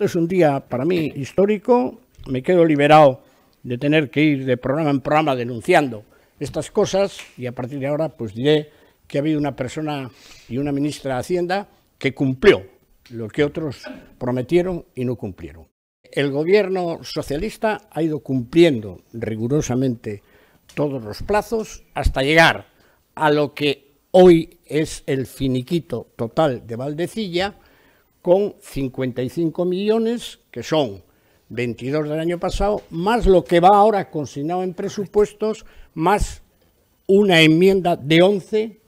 Es un día para mí histórico, me quedo liberado de tener que ir de programa en programa denunciando estas cosas y a partir de ahora pues diré que ha habido una persona y una ministra de Hacienda que cumplió lo que otros prometieron y no cumplieron. El gobierno socialista ha ido cumpliendo rigurosamente todos los plazos hasta llegar a lo que hoy es el finiquito total de Valdecilla, con 55 millones, que son 22 del año pasado, más lo que va ahora consignado en presupuestos, más una enmienda de 11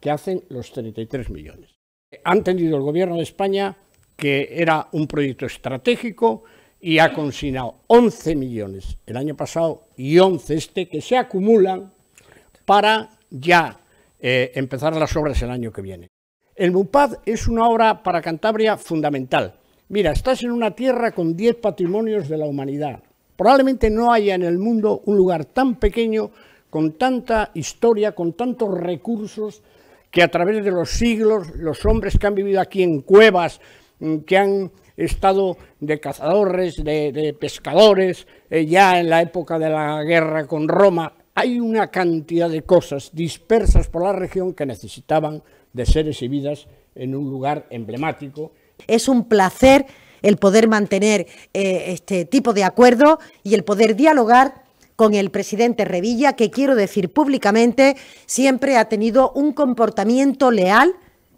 que hacen los 33 millones. Ha entendido el Gobierno de España que era un proyecto estratégico y ha consignado 11 millones el año pasado y 11 este que se acumulan para ya eh, empezar las obras el año que viene. El Mupad es una obra para Cantabria fundamental. Mira, estás en una tierra con 10 patrimonios de la humanidad. Probablemente no haya en el mundo un lugar tan pequeño, con tanta historia, con tantos recursos, que a través de los siglos los hombres que han vivido aquí en cuevas, mm, que han estado de cazadores, de, pescadores, eh, ya en la época de la guerra con Roma, hay una cantidad de cosas dispersas por la región que necesitaban de ser exhibidas en un lugar emblemático. Es un placer el poder mantener eh, este tipo de acuerdo y el poder dialogar con el presidente Revilla, que quiero decir públicamente, siempre ha tenido un comportamiento leal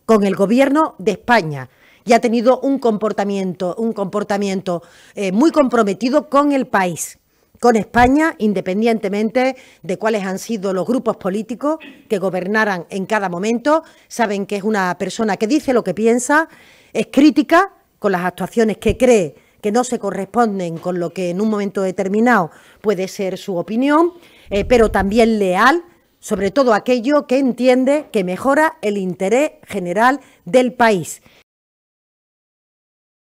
con el gobierno de España y ha tenido un comportamiento, un comportamiento eh, muy comprometido con el país con España, independientemente de cuáles han sido los grupos políticos que gobernaran en cada momento. Saben que es una persona que dice lo que piensa, es crítica con las actuaciones que cree que no se corresponden con lo que en un momento determinado puede ser su opinión, eh, pero también leal, sobre todo aquello que entiende que mejora el interés general del país.